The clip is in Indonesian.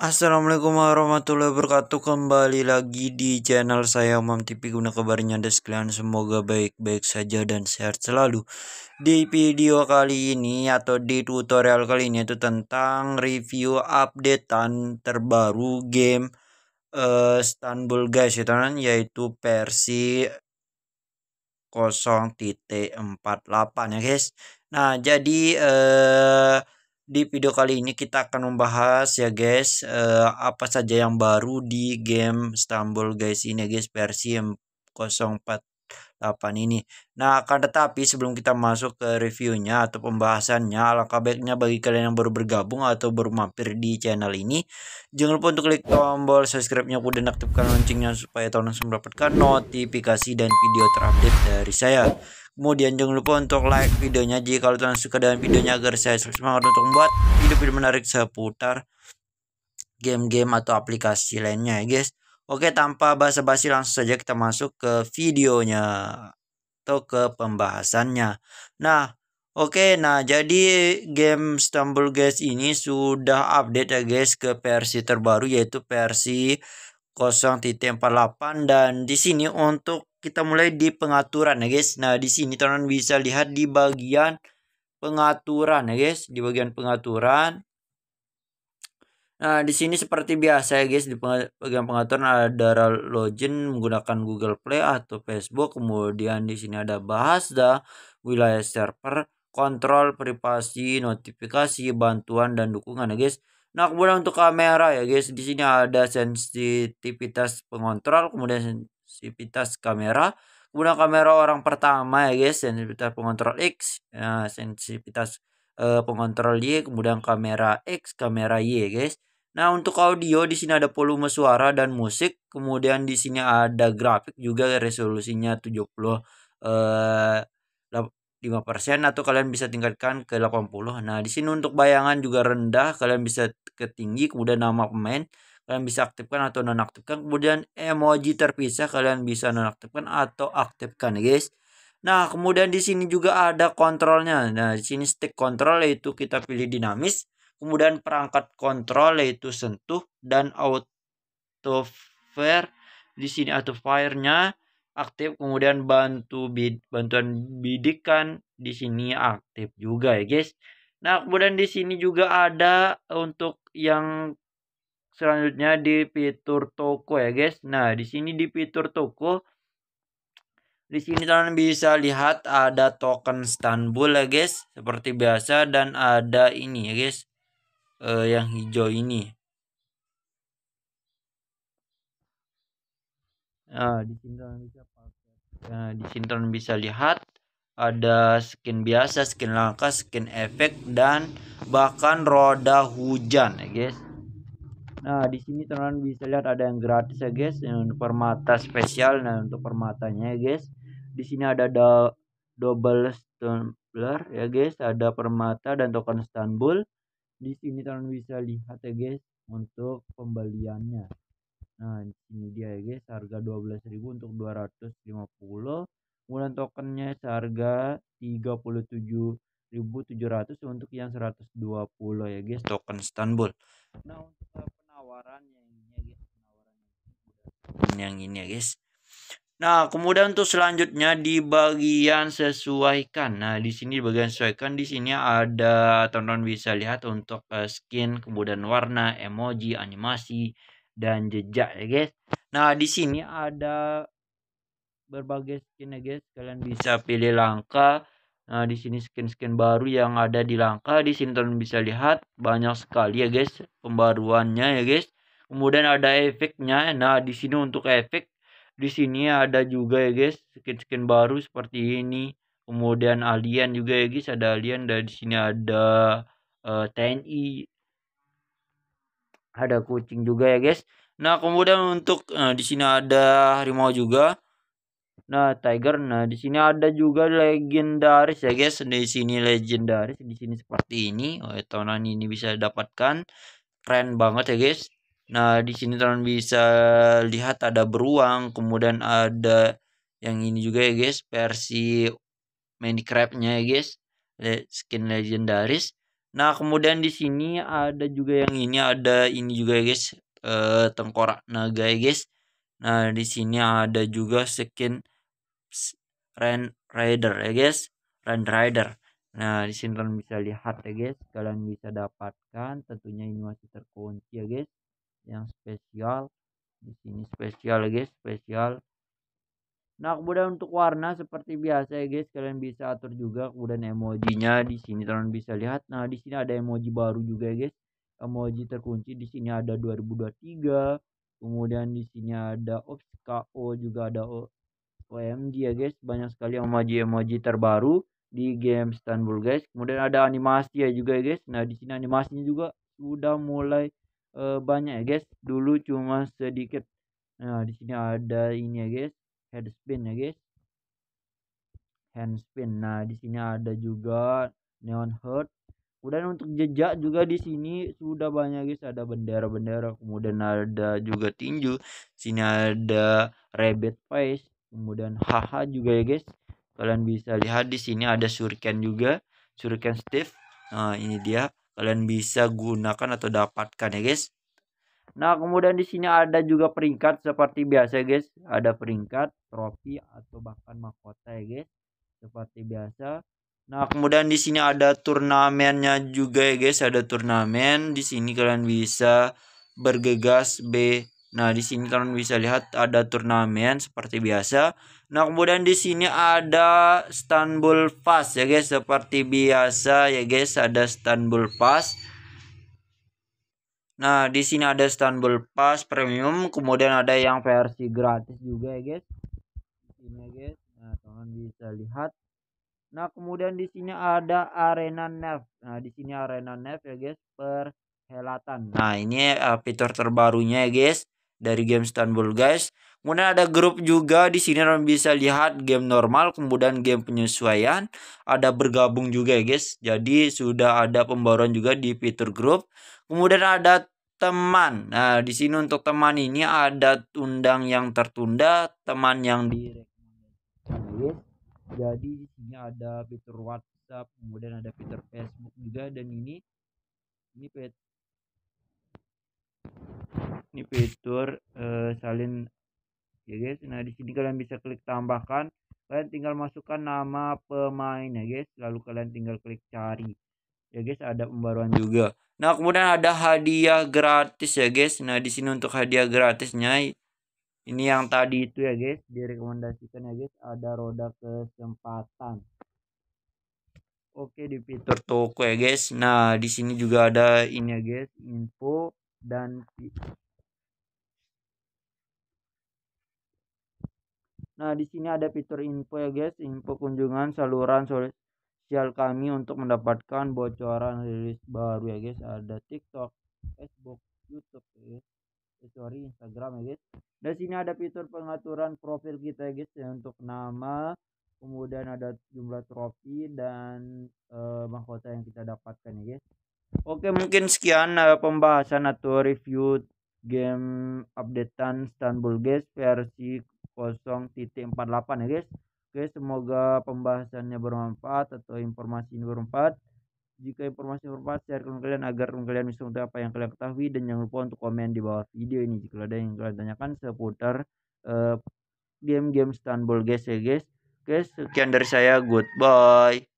Assalamualaikum warahmatullahi wabarakatuh Kembali lagi di channel saya Mam TV Guna kabarnya dan sekalian Semoga baik-baik saja dan sehat selalu Di video kali ini Atau di tutorial kali ini Itu tentang review updatean Terbaru game uh, Istanbul guys ya teman Yaitu versi 0.48 ya guys Nah jadi eh uh, di video kali ini kita akan membahas ya guys uh, apa saja yang baru di game Istanbul guys ini guys versi 04. 8 ini. Nah, akan tetapi sebelum kita masuk ke reviewnya atau pembahasannya, alangkah baiknya bagi kalian yang baru bergabung atau baru mampir di channel ini, jangan lupa untuk klik tombol subscribe-nya dan aktifkan loncengnya supaya kalian langsung mendapatkan notifikasi dan video terupdate dari saya. Kemudian jangan lupa untuk like videonya jika kalian suka dengan videonya agar saya semangat untuk membuat video-video menarik seputar game-game atau aplikasi lainnya ya guys. Oke, tanpa basa-basi langsung saja kita masuk ke videonya atau ke pembahasannya. Nah, oke, nah jadi game Stumble Guys ini sudah update ya guys ke versi terbaru yaitu versi 0.48 dan di sini untuk kita mulai di pengaturan ya guys. Nah, di sini teman-teman bisa lihat di bagian pengaturan ya guys, di bagian pengaturan Nah, di sini seperti biasa ya guys, di bagian pengaturan ada login menggunakan Google Play atau Facebook. Kemudian di sini ada bahasa wilayah server, kontrol privasi, notifikasi, bantuan dan dukungan ya guys. Nah, kemudian untuk kamera ya guys, di sini ada sensitivitas pengontrol, kemudian sensitivitas kamera, kemudian kamera orang pertama ya guys, sensitivitas pengontrol X, nah, sensitivitas eh, pengontrol Y, kemudian kamera X, kamera Y guys. Nah, untuk audio di sini ada volume suara dan musik, kemudian di sini ada grafik juga resolusinya 70 eh 5% atau kalian bisa tingkatkan ke 80. Nah, di sini untuk bayangan juga rendah, kalian bisa ke tinggi, kemudian nama pemain kalian bisa aktifkan atau nonaktifkan, kemudian emoji terpisah kalian bisa nonaktifkan atau aktifkan, ya guys. Nah, kemudian di sini juga ada kontrolnya. Nah, di sini stick control yaitu kita pilih dinamis Kemudian perangkat kontrol yaitu sentuh dan auto fire di sini auto fire-nya aktif kemudian bantu bid, bantuan bidikan di sini aktif juga ya guys. Nah, kemudian di sini juga ada untuk yang selanjutnya di fitur toko ya guys. Nah, di sini di fitur toko di sini kalian bisa lihat ada token Istanbul ya guys, seperti biasa dan ada ini ya guys uh, yang hijau ini nah di sini bisa nah di sini teman bisa lihat ada skin biasa skin langka skin efek dan bahkan roda hujan ya guys Nah, di sini teman-teman bisa lihat ada yang gratis ya guys, yang untuk permata spesial nah untuk permatanya ya guys. Di sini ada do double blur ya guys, ada permata dan token Istanbul di sini kalian bisa lihat ya guys untuk pembeliannya nah ini dia ya guys harga 12.000 untuk 250 kemudian tokennya seharga 37.700 untuk yang 120 ya guys token Istanbul nah untuk eh, penawaran yang ini ya guys penawaran yang ini ya guys Nah, kemudian untuk selanjutnya di bagian sesuaikan. Nah, di sini di bagian sesuaikan di sini ada teman-teman bisa lihat untuk eh, skin, kemudian warna, emoji, animasi dan jejak ya, guys. Nah, di sini ada berbagai skin ya, guys. Kalian bisa pilih langka. Nah, di sini skin-skin baru yang ada di langka. Di sini teman bisa lihat banyak sekali ya, guys, pembaruannya ya, guys. Kemudian ada efeknya. Nah, di sini untuk efek di sini ada juga ya guys skin-skin baru seperti ini kemudian alien juga ya guys ada alien dan di sini ada uh, eh, TNI ada kucing juga ya guys nah kemudian untuk nah, di sini ada harimau juga nah tiger nah di sini ada juga legendaris ya guys di sini legendaris di sini seperti ini oh, ya, tahunan ini bisa dapatkan keren banget ya guys Nah, di sini teman bisa lihat ada beruang, kemudian ada yang ini juga ya guys, versi Minecraft-nya ya guys, skin legendaris. Nah, kemudian di sini ada juga yang ini, ada ini juga ya guys, e, tengkorak naga ya guys. Nah, di sini ada juga skin Rain Rider ya guys, Rain Rider. Nah, di sini kalian bisa lihat ya guys, kalian bisa dapatkan, tentunya ini masih terkunci ya guys yang spesial di sini spesial ya, guys spesial nah kemudian untuk warna seperti biasa ya guys kalian bisa atur juga kemudian emojinya di sini kalian bisa lihat nah di sini ada emoji baru juga ya guys emoji terkunci di sini ada 2023 kemudian di sini ada ops KO juga ada o, OMG ya guys banyak sekali emoji-emoji terbaru di game Istanbul guys kemudian ada animasi ya juga ya guys nah di sini animasinya juga sudah mulai uh, banyak ya guys dulu cuma sedikit nah di sini ada ini ya guys head spin ya guys hand spin nah di sini ada juga neon heart kemudian untuk jejak juga di sini sudah banyak guys ada bendera-bendera kemudian ada juga tinju sini ada rabbit face kemudian haha juga ya guys kalian bisa lihat di sini ada shuriken juga shuriken steve nah ini dia kalian bisa gunakan atau dapatkan ya guys. Nah, kemudian di sini ada juga peringkat seperti biasa guys, ada peringkat, trofi atau bahkan mahkota ya guys. Seperti biasa. Nah, kemudian di sini ada turnamennya juga ya guys, ada turnamen. Di sini kalian bisa bergegas B. Nah, di sini kalian bisa lihat ada turnamen seperti biasa. Nah, kemudian di sini ada Istanbul Pass ya guys, seperti biasa ya guys, ada Istanbul Pass. Nah, di sini ada Istanbul Pass Premium, kemudian ada yang versi gratis juga ya guys. Di sini ya guys. Nah, teman bisa lihat. Nah, kemudian di sini ada Arena Nav. Nah, di sini Arena Nav ya guys, perhelatan. Nah, ini eh, fitur terbarunya ya guys dari game Istanbul guys. Kemudian ada grup juga di sini orang bisa lihat game normal, kemudian game penyesuaian, ada bergabung juga ya guys. Jadi sudah ada pembaruan juga di fitur grup. Kemudian ada teman. Nah, di sini untuk teman ini ada undang yang tertunda, teman yang direkomendasikan. Jadi di sini ada fitur WhatsApp, kemudian ada fitur Facebook juga dan ini ini fitur ini fitur uh, salin ya guys nah di sini kalian bisa klik tambahkan kalian tinggal masukkan nama pemain ya guys lalu kalian tinggal klik cari ya guys ada pembaruan juga nah kemudian ada hadiah gratis ya guys nah di sini untuk hadiah gratisnya ini yang tadi itu ya guys direkomendasikan ya guys ada roda kesempatan oke di fitur toko ya guys nah di sini juga ada ini ya guys info dan Nah, di sini ada fitur info ya guys, info kunjungan saluran sosial kami untuk mendapatkan bocoran rilis baru ya guys. Ada TikTok, Facebook, YouTube ya guys. Eh, sorry, Instagram ya guys. Dan sini ada fitur pengaturan profil kita ya guys ya, untuk nama, kemudian ada jumlah trofi dan eh, mahkota yang kita dapatkan ya guys. Oke, mungkin sekian eh, pembahasan atau review game updatean Istanbul guys versi 0.48 ya guys Oke semoga pembahasannya bermanfaat atau informasi ini bermanfaat jika informasi bermanfaat share ke kalian agar kalian bisa untuk apa yang kalian ketahui dan jangan lupa untuk komen di bawah video ini jika ada yang kalian tanyakan seputar eh, game-game uh, Istanbul guys ya guys Oke sekian dari saya goodbye